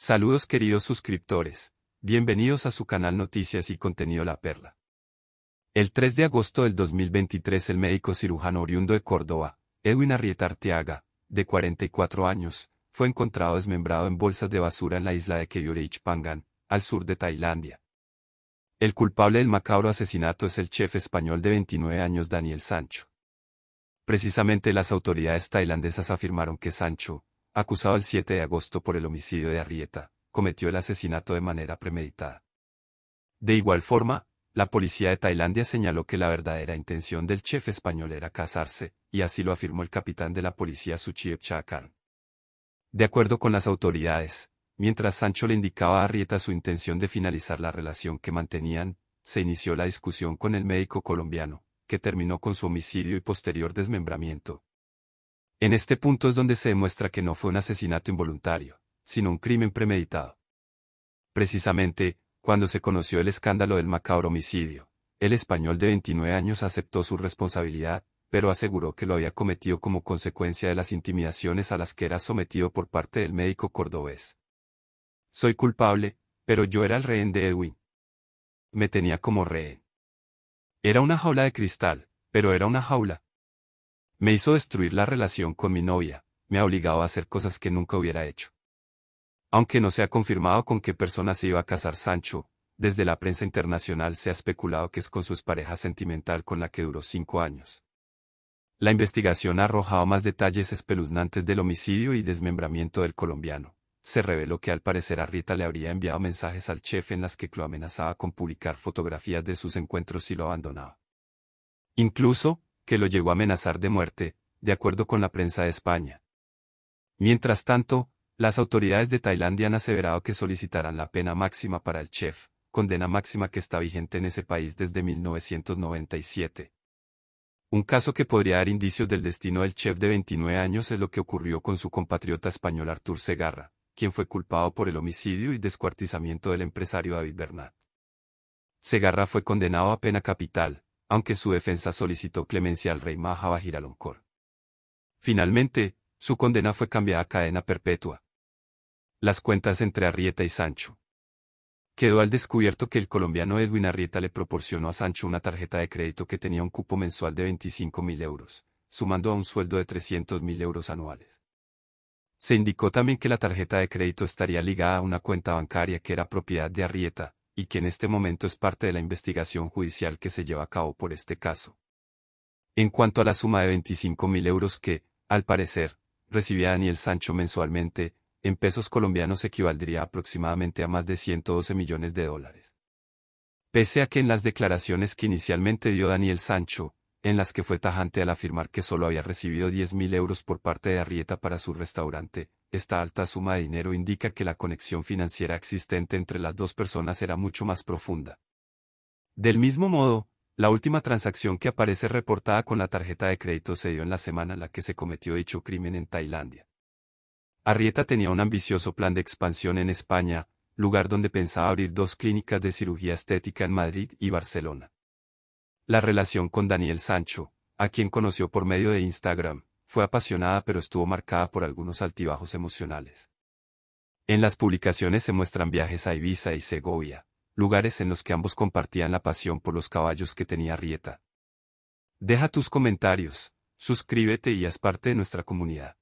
Saludos queridos suscriptores, bienvenidos a su canal Noticias y Contenido La Perla. El 3 de agosto del 2023 el médico cirujano oriundo de Córdoba, Edwin Arrieta Arteaga, de 44 años, fue encontrado desmembrado en bolsas de basura en la isla de Keyurich Pangan, al sur de Tailandia. El culpable del macabro asesinato es el chef español de 29 años Daniel Sancho. Precisamente las autoridades tailandesas afirmaron que Sancho, acusado el 7 de agosto por el homicidio de Arrieta, cometió el asesinato de manera premeditada. De igual forma, la policía de Tailandia señaló que la verdadera intención del chef español era casarse, y así lo afirmó el capitán de la policía Suchiep Chakan. De acuerdo con las autoridades, mientras Sancho le indicaba a Arrieta su intención de finalizar la relación que mantenían, se inició la discusión con el médico colombiano, que terminó con su homicidio y posterior desmembramiento, en este punto es donde se demuestra que no fue un asesinato involuntario, sino un crimen premeditado. Precisamente, cuando se conoció el escándalo del macabro homicidio, el español de 29 años aceptó su responsabilidad, pero aseguró que lo había cometido como consecuencia de las intimidaciones a las que era sometido por parte del médico cordobés. Soy culpable, pero yo era el rehén de Edwin. Me tenía como rehén. Era una jaula de cristal, pero era una jaula, me hizo destruir la relación con mi novia, me ha obligado a hacer cosas que nunca hubiera hecho. Aunque no se ha confirmado con qué persona se iba a casar Sancho, desde la prensa internacional se ha especulado que es con su pareja sentimental con la que duró cinco años. La investigación ha arrojado más detalles espeluznantes del homicidio y desmembramiento del colombiano. Se reveló que al parecer a Rita le habría enviado mensajes al chef en las que lo amenazaba con publicar fotografías de sus encuentros si lo abandonaba. Incluso, que lo llegó a amenazar de muerte, de acuerdo con la prensa de España. Mientras tanto, las autoridades de Tailandia han aseverado que solicitarán la pena máxima para el chef, condena máxima que está vigente en ese país desde 1997. Un caso que podría dar indicios del destino del chef de 29 años es lo que ocurrió con su compatriota español Artur Segarra, quien fue culpado por el homicidio y descuartizamiento del empresario David Bernat. Segarra fue condenado a pena capital, aunque su defensa solicitó clemencia al rey Mahaba Finalmente, su condena fue cambiada a cadena perpetua. Las cuentas entre Arrieta y Sancho. Quedó al descubierto que el colombiano Edwin Arrieta le proporcionó a Sancho una tarjeta de crédito que tenía un cupo mensual de 25.000 euros, sumando a un sueldo de 300.000 euros anuales. Se indicó también que la tarjeta de crédito estaría ligada a una cuenta bancaria que era propiedad de Arrieta, y que en este momento es parte de la investigación judicial que se lleva a cabo por este caso. En cuanto a la suma de 25.000 euros que, al parecer, recibía Daniel Sancho mensualmente, en pesos colombianos equivaldría aproximadamente a más de 112 millones de dólares. Pese a que en las declaraciones que inicialmente dio Daniel Sancho, en las que fue tajante al afirmar que solo había recibido 10.000 euros por parte de Arrieta para su restaurante, esta alta suma de dinero indica que la conexión financiera existente entre las dos personas era mucho más profunda. Del mismo modo, la última transacción que aparece reportada con la tarjeta de crédito se dio en la semana en la que se cometió dicho crimen en Tailandia. Arrieta tenía un ambicioso plan de expansión en España, lugar donde pensaba abrir dos clínicas de cirugía estética en Madrid y Barcelona. La relación con Daniel Sancho, a quien conoció por medio de Instagram, fue apasionada pero estuvo marcada por algunos altibajos emocionales. En las publicaciones se muestran viajes a Ibiza y Segovia, lugares en los que ambos compartían la pasión por los caballos que tenía Rieta. Deja tus comentarios, suscríbete y haz parte de nuestra comunidad.